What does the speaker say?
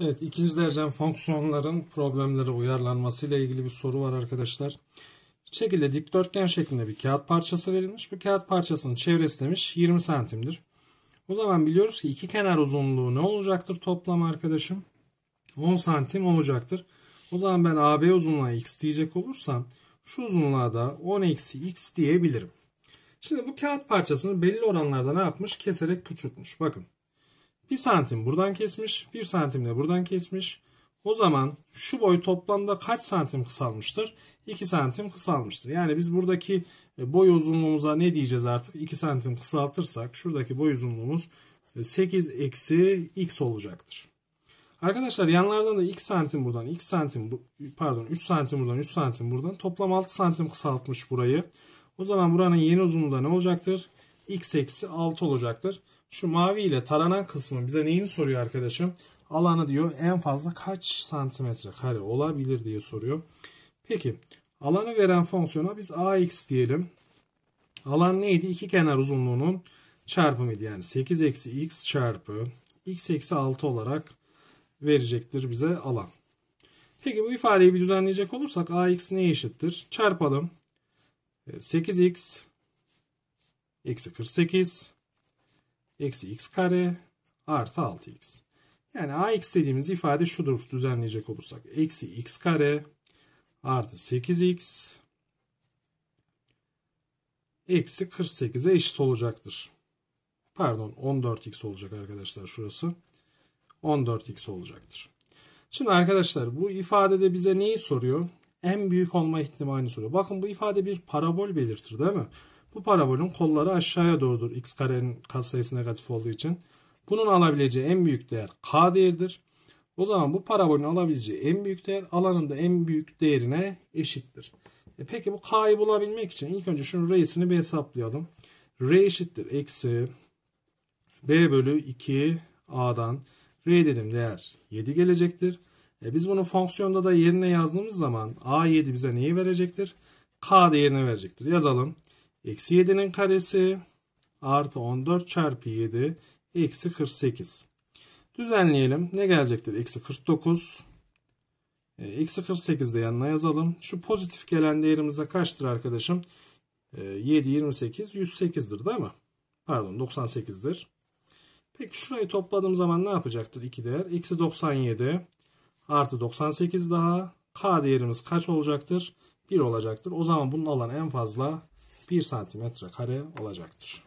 Evet, ikinci derecen fonksiyonların problemlere uyarlanması ile ilgili bir soru var arkadaşlar. Şekilde dikdörtgen şeklinde bir kağıt parçası verilmiş. Bu kağıt parçasının çevresi demiş 20 santimdir. O zaman biliyoruz ki iki kenar uzunluğu ne olacaktır toplam arkadaşım? 10 santim olacaktır. O zaman ben AB uzunluğuna x diyecek olursam şu uzunluğa da 10 eksi x diyebilirim. Şimdi bu kağıt parçasını belli oranlarda ne yapmış? Keserek küçültmüş. Bakın 1 santim buradan kesmiş. 1 santim de buradan kesmiş. O zaman şu boy toplamda kaç santim kısalmıştır? 2 santim kısalmıştır. Yani biz buradaki e, boy uzunluğumuza ne diyeceğiz artık? 2 santim kısaltırsak şuradaki boy uzunluğumuz 8 e, eksi x olacaktır. Arkadaşlar yanlardan da x santim buradan x santim pardon 3 santim buradan 3 santim buradan toplam 6 santim kısaltmış burayı. O zaman buranın yeni uzunluğu da ne olacaktır? x eksi 6 olacaktır. Şu mavi ile taranan kısmı bize neyini soruyor arkadaşım? Alanı diyor en fazla kaç santimetre kare olabilir diye soruyor. Peki alanı veren fonksiyona biz ax diyelim. Alan neydi? İki kenar uzunluğunun çarpımıydı. Yani 8 eksi x çarpı x eksi 6 olarak verecektir bize alan. Peki bu ifadeyi bir düzenleyecek olursak ax neye eşittir? Çarpalım. 8x ee, eksi 48 eksi x kare artı 6x. Yani ax dediğimiz ifade şudur düzenleyecek olursak. Eksi x kare artı 8x eksi 48'e eşit olacaktır. Pardon 14x olacak arkadaşlar şurası. 14x olacaktır. Şimdi arkadaşlar bu ifadede bize neyi soruyor? En büyük olma ihtimalini soruyor. Bakın bu ifade bir parabol belirtir değil mi? Bu parabolün kolları aşağıya doğrudur x karenin katsayısı negatif olduğu için. Bunun alabileceği en büyük değer k değeridir. O zaman bu parabolün alabileceği en büyük değer alanın da en büyük değerine eşittir. E peki bu k'yı bulabilmek için ilk önce şunun re'sini bir hesaplayalım. R eşittir eksi b bölü 2 a'dan r dedim değer 7 gelecektir. E biz bunu fonksiyonda da yerine yazdığımız zaman a7 bize neyi verecektir? k değerini verecektir. Yazalım. Eksi 7'nin karesi artı 14 çarpı 7 eksi 48. Düzenleyelim. Ne gelecektir? Eksi 49. E, eksi 48 de yanına yazalım. Şu pozitif gelen değerimiz de kaçtır arkadaşım? 7, 28, 108'dir değil mi? Pardon 98'dir. Peki şurayı topladığım zaman ne yapacaktır? 2 değer. Eksi 97 artı 98 daha. K değerimiz kaç olacaktır? 1 olacaktır. O zaman bunun alanı en fazla 1 santimetre kare olacaktır.